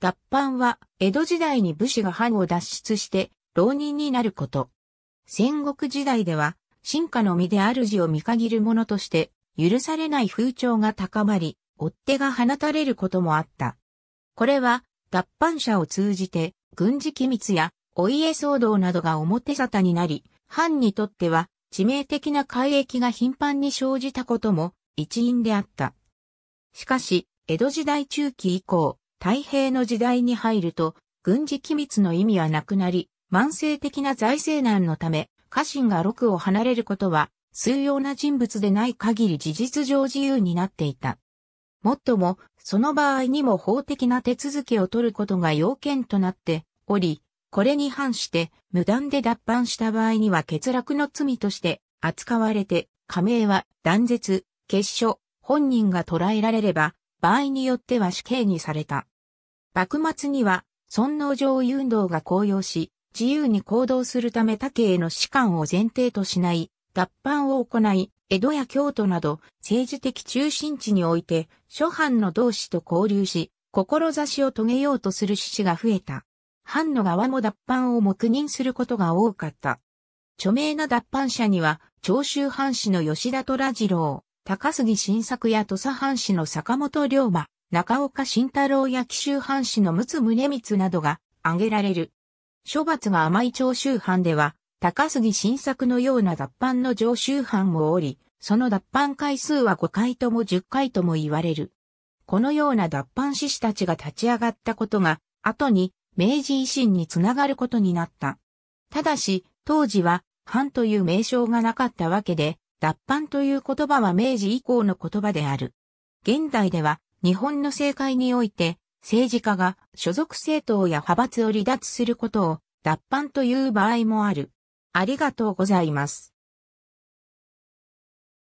脱藩は、江戸時代に武士が藩を脱出して、浪人になること。戦国時代では、進化の身で主を見限る者として、許されない風潮が高まり、追っ手が放たれることもあった。これは、脱藩者を通じて、軍事機密や、お家騒動などが表沙汰になり、藩にとっては、致命的な改易が頻繁に生じたことも、一因であった。しかし、江戸時代中期以降、太平の時代に入ると、軍事機密の意味はなくなり、慢性的な財政難のため、家臣が禄を離れることは、通要な人物でない限り事実上自由になっていた。もっとも、その場合にも法的な手続きを取ることが要件となっており、これに反して無断で脱藩した場合には欠落の罪として扱われて、加盟は断絶、結所、本人が捕らえられれば場合によっては死刑にされた。幕末には、尊皇攘夷運動が高揚し、自由に行動するため他家への士官を前提としない、脱藩を行い、江戸や京都など政治的中心地において、諸藩の同志と交流し、志を遂げようとする志士が増えた。藩の側も脱藩を黙認することが多かった。著名な脱藩者には、長州藩士の吉田虎次郎、高杉晋作や土佐藩士の坂本龍馬、中岡慎太郎や紀州藩士の陸奥宗光などが挙げられる。処罰が甘い長州藩では、高杉晋作のような脱藩の上州藩もおり、その脱藩回数は5回とも10回とも言われる。このような脱藩志士たちが立ち上がったことが、後に明治維新につながることになった。ただし、当時は、藩という名称がなかったわけで、脱藩という言葉は明治以降の言葉である。現代では日本の政界において政治家が所属政党や派閥を離脱することを脱藩という場合もある。ありがとうございます。